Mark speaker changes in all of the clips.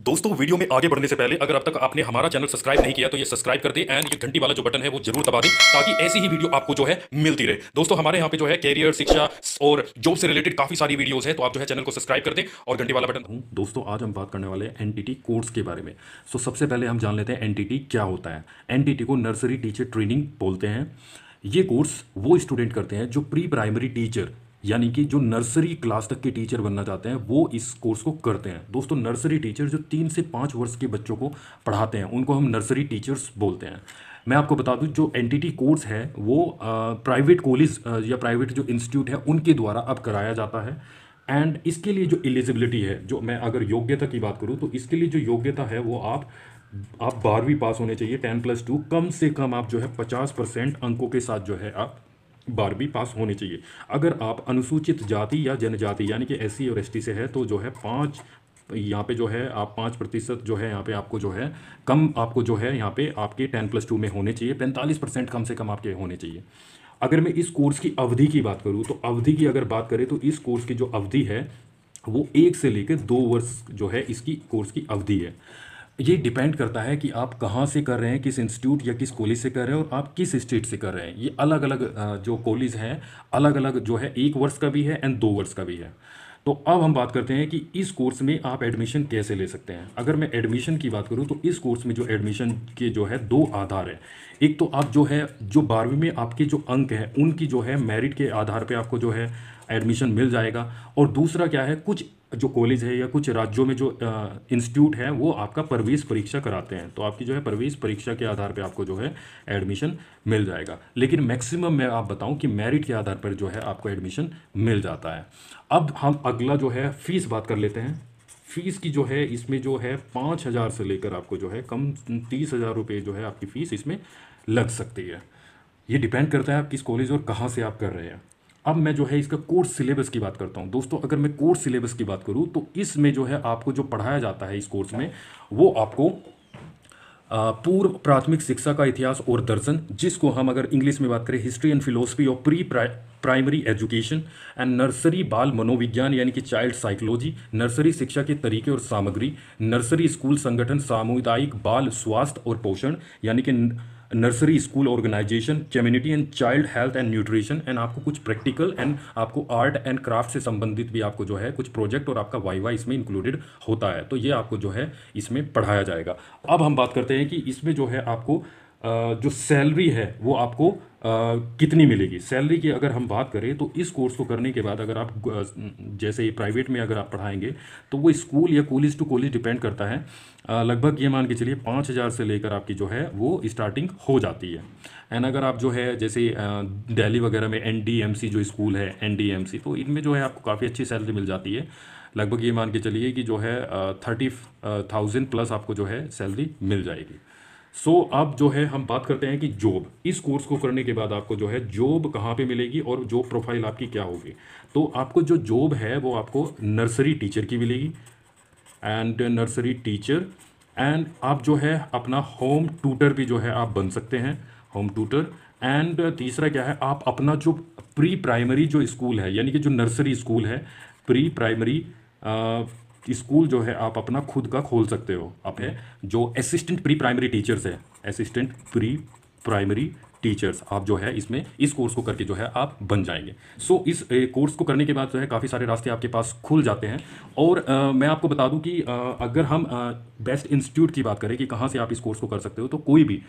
Speaker 1: दोस्तों वीडियो में आगे बढ़ने से पहले अगर अब तक आपने हमारा चैनल सब्सक्राइब नहीं किया तो ये सब्सक्राइब कर दे एंड ये घंटी वाला जो बटन है वो जरूर दबा दें ताकि ऐसी ही वीडियो आपको जो है मिलती रहे दोस्तों हमारे यहाँ पे जो है कैरियर शिक्षा और जॉब से रिलेटेड काफी सारी वीडियो है तो आप जो है चैनल को सब्सक्राइब कर दे और घंटी वाला बटन हम्म, दोस्तों आज हम बात करने वाले एन एनटीटी कोर्स के बारे में सो सबसे पहले हम जान लेते हैं एनटीटी क्या होता है एनटीटी को नर्सरी टीचर ट्रेनिंग बोलते हैं ये कोर्स वो स्टूडेंट करते हैं जो प्री प्राइमरी टीचर यानी कि जो नर्सरी क्लास तक के टीचर बनना चाहते हैं वो इस कोर्स को करते हैं दोस्तों नर्सरी टीचर जो तीन से पाँच वर्ष के बच्चों को पढ़ाते हैं उनको हम नर्सरी टीचर्स बोलते हैं मैं आपको बता दूं जो एन कोर्स है वो प्राइवेट कॉलेज या प्राइवेट जो इंस्टीट्यूट है उनके द्वारा अब कराया जाता है एंड इसके लिए जो एलिजिबिलिटी है जो मैं अगर योग्यता की बात करूँ तो इसके लिए जो योग्यता है वो आप आप बारहवीं पास होने चाहिए टेन प्लस टू कम से कम आप जो है पचास परसेंट अंकों के साथ जो है आप बारहवीं पास होनी चाहिए अगर आप अनुसूचित जाति या जनजाति यानी कि एस और एस से है तो जो है पाँच यहाँ पे जो है आप पाँच प्रतिशत जो है यहाँ पे आपको जो है कम आपको जो है यहाँ पे आपके टेन प्लस टू में होने चाहिए पैंतालीस परसेंट कम से कम आपके होने चाहिए अगर मैं इस कोर्स की अवधि की बात करूँ तो अवधि की अगर बात करें तो इस कोर्स की जो अवधि है वो एक से लेकर दो वर्ष जो है इसकी कोर्स की अवधि है ये डिपेंड करता है कि आप कहाँ से कर रहे हैं किस इंस्टीट्यूट या किस कॉलेज से कर रहे हैं और आप किस स्टेट से कर रहे हैं ये अलग अलग जो कॉलेज हैं अलग अलग जो है एक वर्ष का भी है एंड दो वर्ष का भी है तो अब हम बात करते हैं कि इस कोर्स में आप एडमिशन कैसे ले सकते हैं अगर मैं एडमिशन की बात करूं तो इस कोर्स में जो एडमिशन के जो है दो आधार हैं एक तो आप जो है जो बारहवीं में आपके जो अंक हैं उनकी जो है मेरिट के आधार पे आपको जो है एडमिशन मिल जाएगा और दूसरा क्या है कुछ जो कॉलेज है या कुछ राज्यों में जो इंस्टीट्यूट है वो आपका प्रवेश परीक्षा कराते हैं तो आपकी जो है प्रवेश परीक्षा के आधार पर आपको जो है एडमिशन मिल जाएगा लेकिन मैक्सिमम मैं आप बताऊं कि मेरिट के आधार पर जो है आपको एडमिशन मिल जाता है अब हम अगला जो है फीस बात कर लेते हैं फ़ीस की जो है इसमें जो है पाँच हज़ार से लेकर आपको जो है कम तीस हज़ार रुपये जो है आपकी फ़ीस इसमें लग सकती है ये डिपेंड करता है आप किस कॉलेज और कहाँ से आप कर रहे हैं अब मैं जो है इसका कोर्स सिलेबस की बात करता हूँ दोस्तों अगर मैं कोर्स सिलेबस की बात करूँ तो इसमें जो है आपको जो पढ़ाया जाता है इस कोर्स में वो आपको पूर्व प्राथमिक शिक्षा का इतिहास और दर्शन जिसको हम अगर इंग्लिश में बात करें history and philosophy of pre primary education and nursery बाल मनोविज्ञान यानी कि चाइल्ड साइकोलॉजी नर्सरी शिक्षा के तरीके और सामग्री नर्सरी स्कूल संगठन सामुदायिक बाल स्वास्थ्य और पोषण यानी कि nursery school organization community and child health and nutrition and आपको कुछ प्रैक्टिकल एंड आपको आर्ट एंड क्राफ्ट से संबंधित भी आपको जो है कुछ प्रोजेक्ट और आपका वाई वाई इसमें इंक्लूडेड होता है तो ये आपको जो है इसमें पढ़ाया जाएगा अब हम बात करते हैं कि इसमें जो है आपको जो सैलरी है वो आपको कितनी मिलेगी सैलरी की अगर हम बात करें तो इस कोर्स को करने के बाद अगर आप जैसे प्राइवेट में अगर आप पढ़ाएंगे तो वो स्कूल या कॉलेज टू कॉलेज डिपेंड करता है लगभग ये मान के चलिए पाँच हज़ार से लेकर आपकी जो है वो स्टार्टिंग हो जाती है एंड अगर आप जो है जैसे दिल्ली वगैरह में एन जो स्कूल है एन तो इनमें जो है आपको काफ़ी अच्छी सैलरी मिल जाती है लगभग ये मान के चलिए कि जो है थर्टी थाउजेंड प्लस आपको जो है सैलरी मिल जाएगी सो so, अब जो है हम बात करते हैं कि जॉब इस कोर्स को करने के बाद आपको जो है जॉब कहाँ पे मिलेगी और जॉब प्रोफाइल आपकी क्या होगी तो आपको जो जॉब है वो आपको नर्सरी टीचर की मिलेगी एंड नर्सरी टीचर एंड आप जो है अपना होम ट्यूटर भी जो है आप बन सकते हैं होम ट्यूटर एंड तीसरा क्या है आप अपना जो प्री प्राइमरी जो स्कूल है यानी कि जो नर्सरी स्कूल है प्री प्राइमरी स्कूल जो है आप अपना खुद का खोल सकते हो अपने जो असिस्टेंट प्री प्राइमरी टीचर्स है असिस्टेंट प्री प्राइमरी टीचर्स आप जो है इसमें इस कोर्स को करके जो है आप बन जाएंगे सो so, इस कोर्स को करने के बाद जो है काफ़ी सारे रास्ते आपके पास खुल जाते हैं और आ, मैं आपको बता दूं कि आ, अगर हम आ, बेस्ट इंस्टीट्यूट की बात करें कि कहाँ से आप इस कोर्स को कर सकते हो तो कोई भी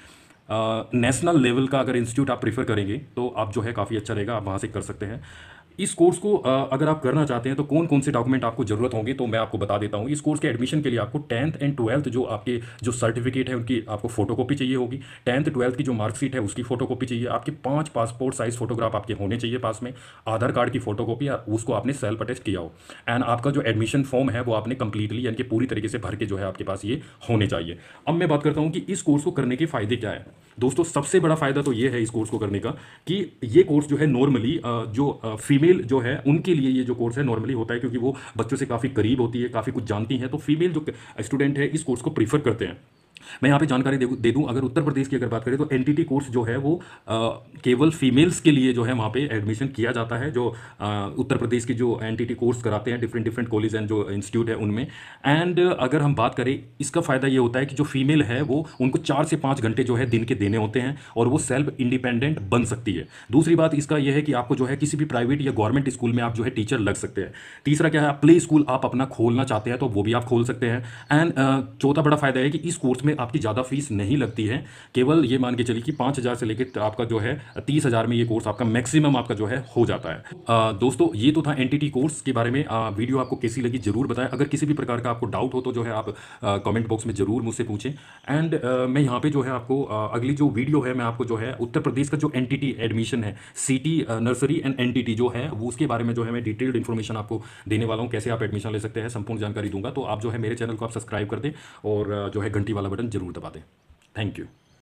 Speaker 1: नेशनल लेवल का अगर इंस्टीट्यूट आप प्रीफर करेंगे तो आप जो है काफ़ी अच्छा रहेगा आप वहाँ से कर सकते हैं इस कोर्स को अगर आप करना चाहते हैं तो कौन कौन से डॉक्यूमेंट आपको ज़रूरत होंगे तो मैं आपको बता देता हूँ इस कोर्स के एडमिशन के लिए आपको टेंथ एंड ट्वेल्थ जो आपके जो सर्टिफिकेट है उनकी आपको फोटोकॉपी चाहिए होगी टेंथ ट्वेल्थ की जो मार्कशीट है उसकी फोटोकॉपी चाहिए आपके पांच पासपोर्ट साइज़ फोटोग्राफ आपके होने चाहिए पास में आधार कार्ड की फोटो उसको आपने सेल्फ अटेस्ट किया हो एंड आपका जो एडमिशन फॉर्म है वो आपने कंप्लीटली यानी कि पूरी तरीके से भर के जो है आपके पास ये होने चाहिए अब मैं बात करता हूँ कि इस कोर्स को करने के फ़ायदे क्या है दोस्तों सबसे बड़ा फ़ायदा तो ये है इस कोर्स को करने का कि ये कोर्स जो है नॉर्मली जो फीमेल फीमेल जो है उनके लिए ये जो कोर्स है नॉर्मली होता है क्योंकि वो बच्चों से काफ़ी करीब होती है काफ़ी कुछ जानती हैं तो फीमेल जो स्टूडेंट है इस कोर्स को प्रीफर करते हैं मैं यहाँ पे जानकारी दे दूँ अगर उत्तर प्रदेश की अगर बात करें तो एन कोर्स जो है वो केवल फीमेल्स के लिए जो है वहाँ पे एडमिशन किया जाता है जो उत्तर प्रदेश के जो एन कोर्स कराते हैं डिफरेंट डिफरेंट कॉलेज एंड जो इंस्टीट्यूट है उनमें एंड अगर हम बात करें इसका फ़ायदा ये होता है कि जो फीमेल है वो उनको चार से पाँच घंटे जो है दिन के देने होते हैं और वो सेल्फ इंडिपेंडेंट बन सकती है दूसरी बात इसका यह है कि आपको जो है किसी भी प्राइवेट या गवर्नमेंट स्कूल में आप जो है टीचर लग सकते हैं तीसरा क्या है प्ले स्कूल आप अपना खोलना चाहते हैं तो वो भी आप खोल सकते हैं एंड चौथा बड़ा फायदा है कि इस कोर्स में में आपकी ज़्यादा फीस नहीं लगती है केवल ये मान के चलिए कि पाँच हज़ार से लेकर आपका जो है तीस हज़ार में ये कोर्स आपका मैक्सिमम आपका जो है हो जाता है आ, दोस्तों ये तो था एन कोर्स के बारे में आ, वीडियो आपको कैसी लगी जरूर बताएं अगर किसी भी प्रकार का आपको डाउट हो तो जो है आप कॉमेंट बॉक्स में ज़रूर मुझसे पूछें एंड मैं यहाँ पर जो है आपको आ, अगली जो वीडियो है मैं आपको जो है उत्तर प्रदेश का जो एन एडमिशन है सी नर्सरी एंड एन जो है वो उसके बारे में जो है मैं डिटेल्ड इन्फॉर्मेशन आपको देने वाला हूँ कैसे आप एडमिशन ले सकते हैं संपूर्ण जानकारी दूंगा तो आप जो है मेरे चैनल को आप सब्सक्राइब कर दें और जो है घंटी वाला बटन बटन जरूर दबा दें थैंक यू